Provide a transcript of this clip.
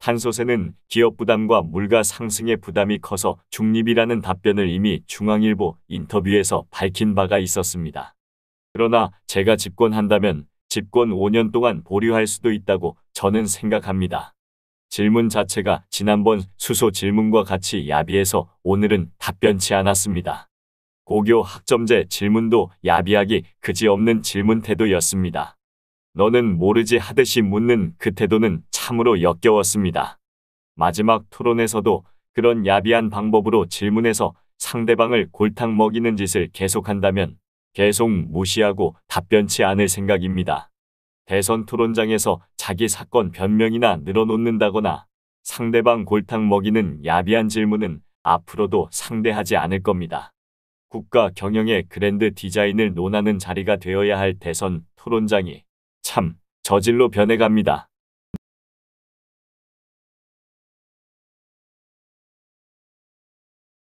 탄소세는 기업 부담과 물가 상승의 부담이 커서 중립이라는 답변을 이미 중앙일보 인터뷰에서 밝힌 바가 있었습니다. 그러나 제가 집권한다면 집권 5년 동안 보류할 수도 있다고 저는 생각합니다. 질문 자체가 지난번 수소 질문과 같이 야비해서 오늘은 답변치 않았습니다. 고교 학점제 질문도 야비하기 그지없는 질문 태도였습니다. 너는 모르지 하듯이 묻는 그 태도는 참으로 역겨웠습니다. 마지막 토론에서도 그런 야비한 방법으로 질문해서 상대방을 골탕 먹이는 짓을 계속한다면 계속 무시하고 답변치 않을 생각입니다. 대선 토론장에서 자기 사건 변명이나 늘어놓는다거나 상대방 골탕 먹이는 야비한 질문은 앞으로도 상대하지 않을 겁니다. 국가 경영의 그랜드 디자인을 논하는 자리가 되어야 할 대선 토론장이 참 저질로 변해갑니다.